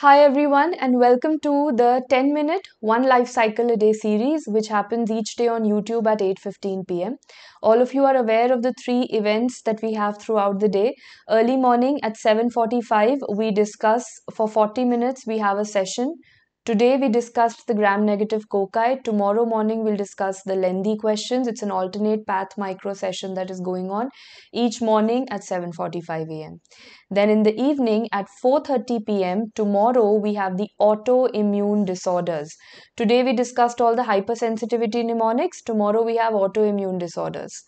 Hi everyone and welcome to the 10 minute one life cycle a day series which happens each day on YouTube at 8:15 p.m. All of you are aware of the three events that we have throughout the day. Early morning at 7:45 we discuss for 40 minutes we have a session Today we discussed the gram-negative cocci. Tomorrow morning we'll discuss the lengthy questions. It's an alternate path micro session that is going on each morning at 7.45 a.m. Then in the evening at 4.30 p.m. tomorrow we have the autoimmune disorders. Today we discussed all the hypersensitivity mnemonics. Tomorrow we have autoimmune disorders.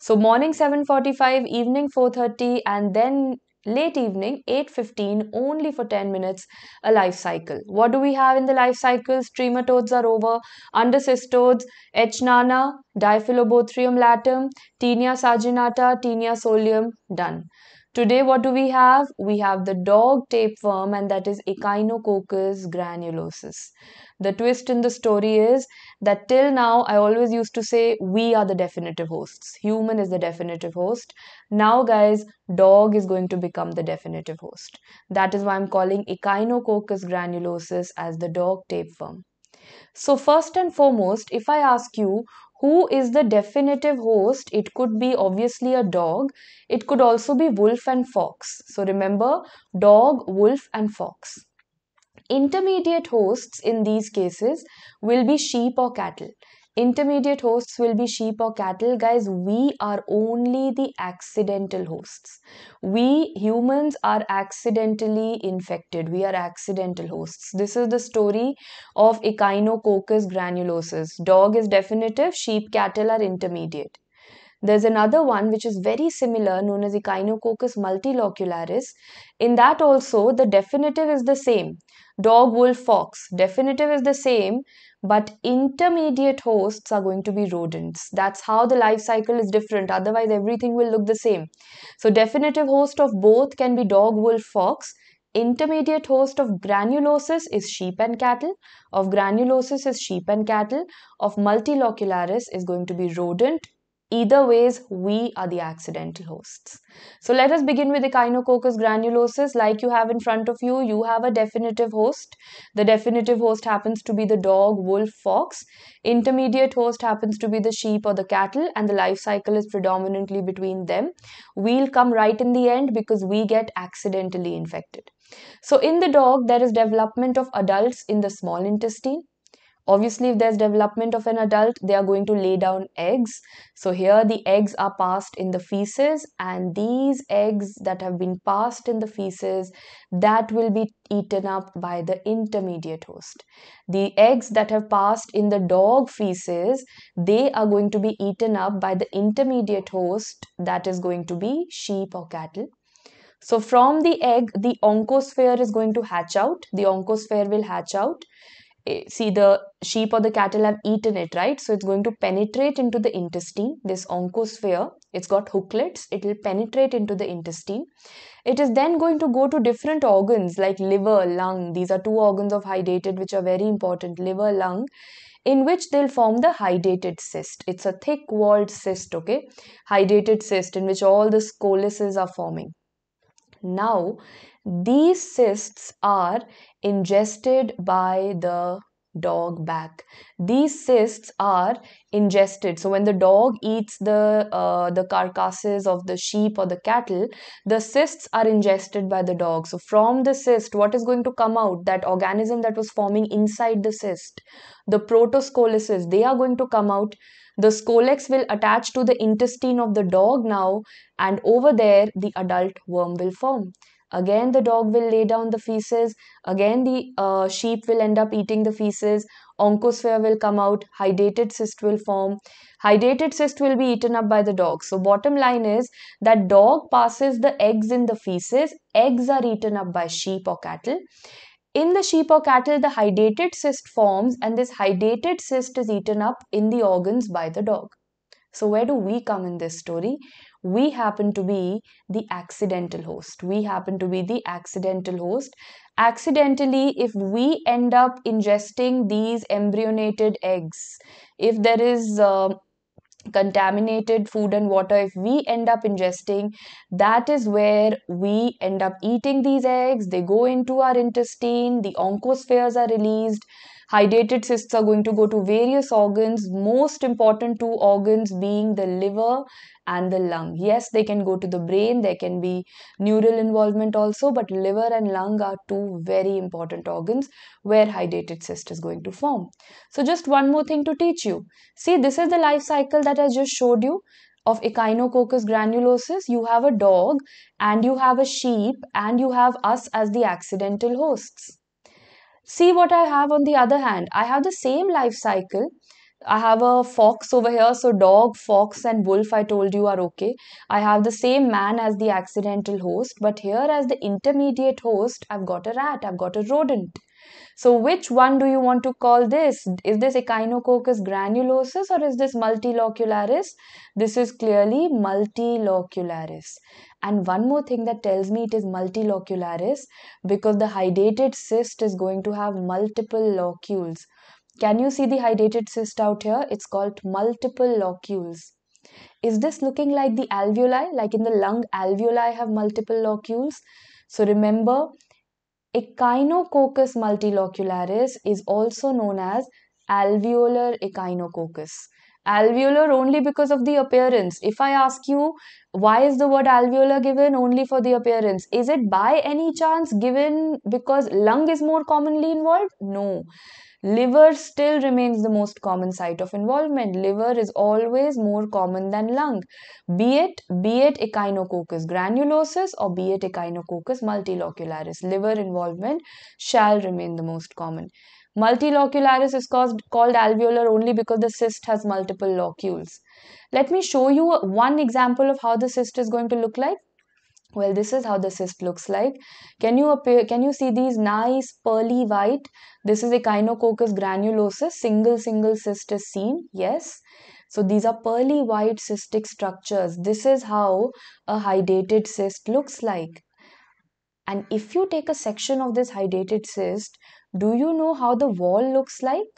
So morning 7.45, evening 4.30 and then late evening 8.15 only for 10 minutes a life cycle. What do we have in the life cycles? Trematodes are over, undercystodes, Echnana, Diphyllobothrium latum, Tinea saginata, Tinea solium, done. Today, what do we have? We have the dog tapeworm, and that is Echinococcus granulosus. The twist in the story is that till now, I always used to say we are the definitive hosts. Human is the definitive host. Now, guys, dog is going to become the definitive host. That is why I'm calling Echinococcus granulosus as the dog tapeworm. So, first and foremost, if I ask you who is the definitive host? It could be obviously a dog. It could also be wolf and fox. So remember dog, wolf, and fox. Intermediate hosts in these cases will be sheep or cattle. Intermediate hosts will be sheep or cattle. Guys, we are only the accidental hosts. We humans are accidentally infected. We are accidental hosts. This is the story of Echinococcus granulosus. Dog is definitive, sheep, cattle are intermediate. There's another one which is very similar, known as Echinococcus multilocularis. In that also, the definitive is the same. Dog, wolf, fox. Definitive is the same, but intermediate hosts are going to be rodents that's how the life cycle is different otherwise everything will look the same so definitive host of both can be dog wolf fox intermediate host of granulosis is sheep and cattle of granulosis is sheep and cattle of multilocularis is going to be rodent Either ways, we are the accidental hosts. So let us begin with Echinococcus granulosus. Like you have in front of you, you have a definitive host. The definitive host happens to be the dog, wolf, fox. Intermediate host happens to be the sheep or the cattle, and the life cycle is predominantly between them. We'll come right in the end because we get accidentally infected. So in the dog, there is development of adults in the small intestine obviously if there's development of an adult they are going to lay down eggs so here the eggs are passed in the feces and these eggs that have been passed in the feces that will be eaten up by the intermediate host the eggs that have passed in the dog feces they are going to be eaten up by the intermediate host that is going to be sheep or cattle so from the egg the oncosphere is going to hatch out the oncosphere will hatch out Eh, see the sheep or the cattle have eaten it right so it's going to penetrate into the intestine this oncosphere it's got hooklets it will penetrate into the intestine it is then going to go to different organs like liver lung these are two organs of hydrated which are very important liver lung in which they'll form the hydrated cyst it's a thick walled cyst okay hydrated cyst in which all the scolices are forming now these cysts are ingested by the dog back these cysts are ingested so when the dog eats the uh, the carcasses of the sheep or the cattle the cysts are ingested by the dog so from the cyst what is going to come out that organism that was forming inside the cyst the protoscolices they are going to come out the scolex will attach to the intestine of the dog now and over there the adult worm will form Again, the dog will lay down the feces. Again, the uh, sheep will end up eating the feces. Oncosphere will come out. Hydrated cyst will form. Hydrated cyst will be eaten up by the dog. So, bottom line is that dog passes the eggs in the feces. Eggs are eaten up by sheep or cattle. In the sheep or cattle, the hydrated cyst forms, and this hydrated cyst is eaten up in the organs by the dog. So, where do we come in this story? we happen to be the accidental host. We happen to be the accidental host. Accidentally, if we end up ingesting these embryonated eggs, if there is uh, contaminated food and water if we end up ingesting that is where we end up eating these eggs they go into our intestine the oncospheres are released Hydrated cysts are going to go to various organs, most important two organs being the liver and the lung. Yes, they can go to the brain, there can be neural involvement also, but liver and lung are two very important organs where hydrated cyst is going to form. So, just one more thing to teach you. See, this is the life cycle that I just showed you of Echinococcus granulosus, you have a dog and you have a sheep and you have us as the accidental hosts see what I have on the other hand. I have the same life cycle. I have a fox over here, so dog, fox, and wolf, I told you, are okay. I have the same man as the accidental host, but here as the intermediate host, I've got a rat, I've got a rodent. So, which one do you want to call this? Is this Echinococcus granulosus or is this multilocularis? This is clearly multilocularis. And one more thing that tells me it is multilocularis because the hydrated cyst is going to have multiple locules. Can you see the hydrated cyst out here? It's called multiple locules. Is this looking like the alveoli? Like in the lung, alveoli have multiple locules. So remember, Echinococcus multilocularis is also known as alveolar echinococcus alveolar only because of the appearance if i ask you why is the word alveolar given only for the appearance is it by any chance given because lung is more commonly involved no liver still remains the most common site of involvement liver is always more common than lung be it be it echinococcus granulosis or be it echinococcus multilocularis liver involvement shall remain the most common Multilocularis is caused, called alveolar only because the cyst has multiple locules. Let me show you one example of how the cyst is going to look like. Well, this is how the cyst looks like. Can you appear, can you see these nice pearly white? This is Echinococcus granulosus. Single single cyst is seen. Yes. So these are pearly white cystic structures. This is how a hydrated cyst looks like. And if you take a section of this hydrated cyst, do you know how the wall looks like?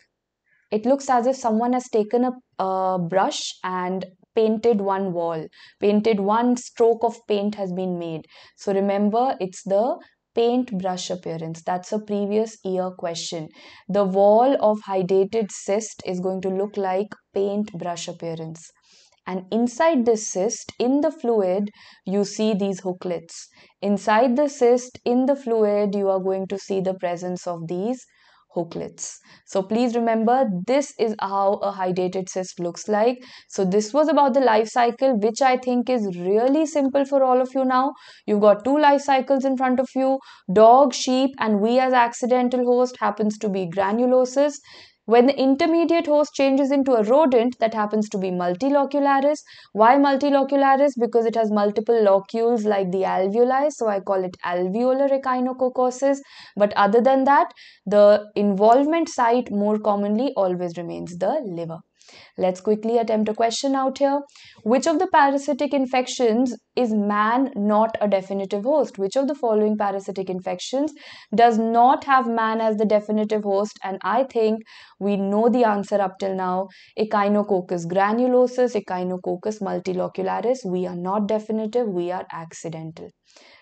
It looks as if someone has taken a, a brush and painted one wall, painted one stroke of paint has been made. So remember, it's the paint brush appearance. That's a previous year question. The wall of hydrated cyst is going to look like paint brush appearance. And inside this cyst, in the fluid, you see these hooklets. Inside the cyst, in the fluid, you are going to see the presence of these hooklets. So please remember this is how a hydrated cyst looks like. So this was about the life cycle which I think is really simple for all of you now. You've got two life cycles in front of you. Dog, sheep and we as accidental host happens to be granulosis. When the intermediate host changes into a rodent, that happens to be multilocularis. Why multilocularis? Because it has multiple locules like the alveoli, so I call it alveolar Echinococcosis. But other than that, the involvement site more commonly always remains the liver. Let's quickly attempt a question out here. Which of the parasitic infections is man not a definitive host? Which of the following parasitic infections does not have man as the definitive host? And I think we know the answer up till now. Echinococcus granulosus, Echinococcus multilocularis. We are not definitive, we are accidental.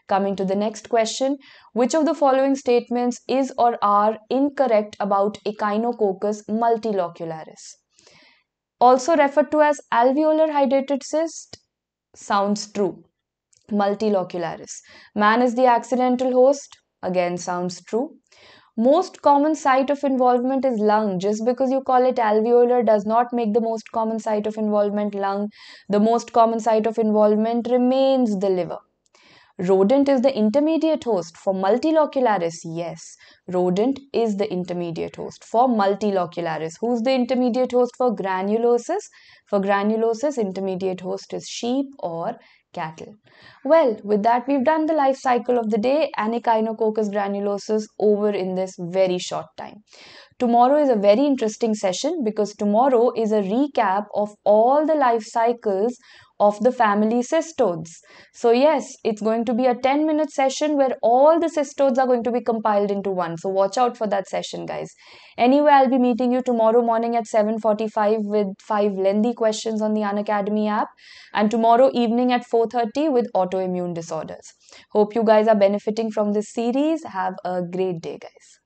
Coming to the next question, which of the following statements is or are incorrect about Echinococcus multilocularis? also referred to as alveolar hydrated cyst, sounds true. Multilocularis. Man is the accidental host, again sounds true. Most common site of involvement is lung. Just because you call it alveolar does not make the most common site of involvement lung. The most common site of involvement remains the liver. Rodent is the intermediate host for multilocularis, yes rodent is the intermediate host for multilocularis. Who's the intermediate host for granulosis? For granulosis, intermediate host is sheep or cattle. Well, with that, we've done the life cycle of the day, Anichinococcus granulosis, over in this very short time. Tomorrow is a very interesting session because tomorrow is a recap of all the life cycles of the family cystodes. So, yes, it's going to be a 10 minute session where all the cystodes are going to be compiled into one. So, watch out for that session, guys. Anyway, I'll be meeting you tomorrow morning at 7.45 with five lengthy questions on the Unacademy app and tomorrow evening at 4.30 with autoimmune disorders. Hope you guys are benefiting from this series. Have a great day, guys.